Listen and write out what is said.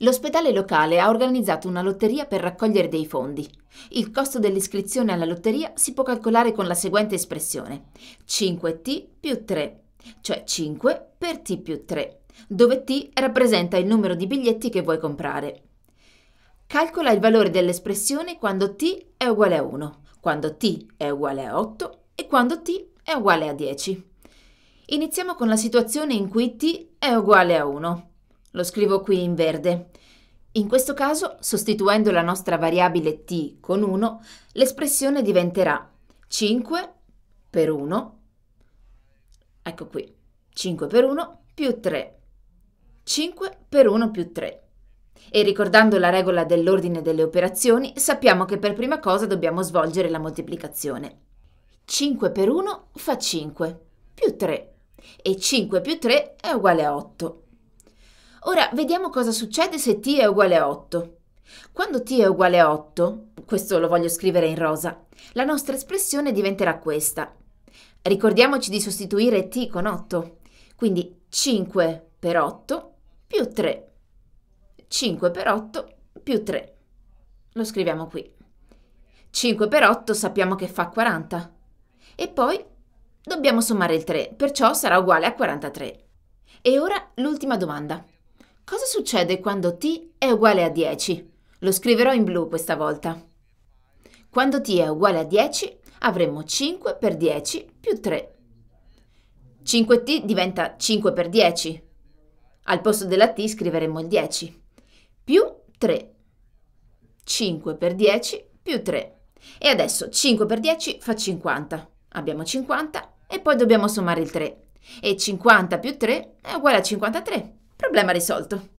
L'ospedale locale ha organizzato una lotteria per raccogliere dei fondi. Il costo dell'iscrizione alla lotteria si può calcolare con la seguente espressione 5t più 3, cioè 5 per t più 3, dove t rappresenta il numero di biglietti che vuoi comprare. Calcola il valore dell'espressione quando t è uguale a 1, quando t è uguale a 8 e quando t è uguale a 10. Iniziamo con la situazione in cui t è uguale a 1. Lo scrivo qui in verde. In questo caso, sostituendo la nostra variabile t con 1, l'espressione diventerà 5 per 1, ecco qui, 5 per 1 più 3, 5 per 1 più 3. E ricordando la regola dell'ordine delle operazioni, sappiamo che per prima cosa dobbiamo svolgere la moltiplicazione. 5 per 1 fa 5, più 3, e 5 più 3 è uguale a 8. Ora vediamo cosa succede se t è uguale a 8. Quando t è uguale a 8, questo lo voglio scrivere in rosa, la nostra espressione diventerà questa. Ricordiamoci di sostituire t con 8, quindi 5 per 8 più 3. 5 per 8 più 3. Lo scriviamo qui. 5 per 8 sappiamo che fa 40. E poi dobbiamo sommare il 3, perciò sarà uguale a 43. E ora l'ultima domanda. Cosa succede quando t è uguale a 10? Lo scriverò in blu questa volta. Quando t è uguale a 10 avremo 5 per 10 più 3. 5t diventa 5 per 10. Al posto della t scriveremo il 10. Più 3. 5 per 10 più 3. E adesso 5 per 10 fa 50. Abbiamo 50 e poi dobbiamo sommare il 3. E 50 più 3 è uguale a 53. Problema risolto.